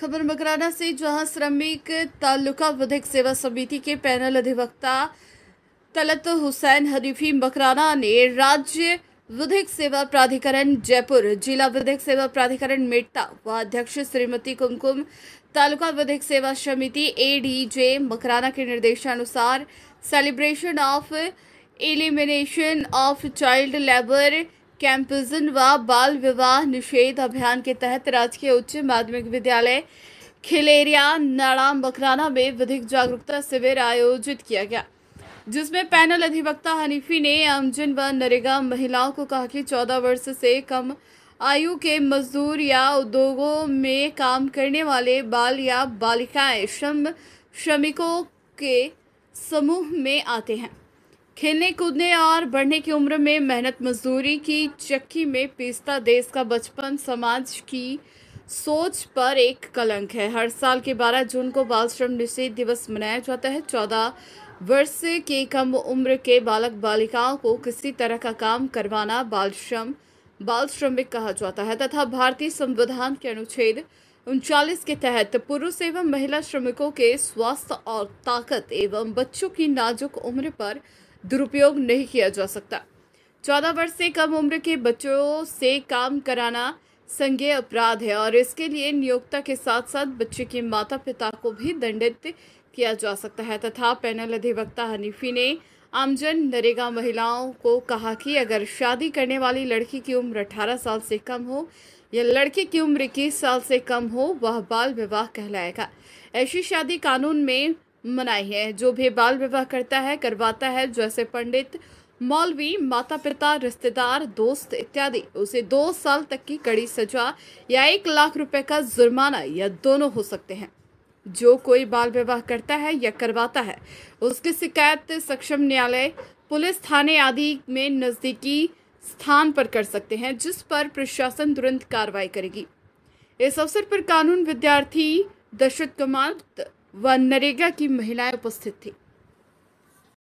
खबर मकराना से जहां श्रमिक तालुका विधिक सेवा समिति के पैनल अधिवक्ता तलत हुसैन हरीफी मकराना ने राज्य विधिक सेवा प्राधिकरण जयपुर जिला विधिक सेवा प्राधिकरण मेटता व अध्यक्ष श्रीमती कुमकुम तालुका विधिक सेवा समिति एडीजे मकराना के निर्देशानुसार celebration of elimination of child labour campaign व बाल विवाह निषेध अभियान के तहत राजकीय उच्च माध्यमिक विद्यालय खिलेरिया नाड़ा बकराना में विधिक जागरूकता शिविर आयोजित किया गया जिसमें पैनल अधिवक्ता हनीफी ने आमजन व नरेगा महिलाओं को कहा कि चौदह वर्ष से कम आयु के मजदूर या उद्योगों में काम करने वाले बाल या बालिकाएं श्रम श्रमिकों के समूह में आते हैं खेलने कूदने और बढ़ने की उम्र में मेहनत मजदूरी की चक्की में पीसता देश का बचपन समाज की सोच पर एक कलंक है हर साल के 12 जून को बाल श्रम निषेध दिवस मनाया जाता है 14 वर्ष के कम उम्र के बालक बालिकाओं को किसी तरह का काम करवाना बाल श्रम बाल श्रमिक कहा जाता है तथा भारतीय संविधान के अनुच्छेद उनचालीस के तहत पुरुष एवं महिला श्रमिकों के स्वास्थ्य और ताकत एवं बच्चों की नाजुक उम्र पर दुरुपयोग नहीं किया जा सकता चौदह वर्ष से कम उम्र के बच्चों से काम कराना संज्ञेय अपराध है और इसके लिए नियोक्ता के साथ साथ बच्चे के माता पिता को भी दंडित किया जा सकता है तथा पैनल अधिवक्ता हनीफी ने आमजन नरेगा महिलाओं को कहा कि अगर शादी करने वाली लड़की की उम्र 18 साल से कम हो या लड़के की उम्र इक्कीस साल से कम हो वह बाल विवाह कहलाएगा ऐसी शादी कानून में मनाई है जो भी बाल विवाह करता है करवाता है जैसे पंडित मौलवी माता पिता रिश्तेदार दोस्त इत्यादि उसे दो साल तक की कड़ी सजा या एक लाख रुपए का जुर्माना या दोनों हो सकते हैं जो कोई बाल विवाह करता है या करवाता है उसकी शिकायत सक्षम न्यायालय पुलिस थाने आदि में नज़दीकी स्थान पर कर सकते हैं जिस पर प्रशासन तुरंत कार्रवाई करेगी इस अवसर पर कानून विद्यार्थी दशरथ कुमार व नरेगा की महिलाएं उपस्थित थी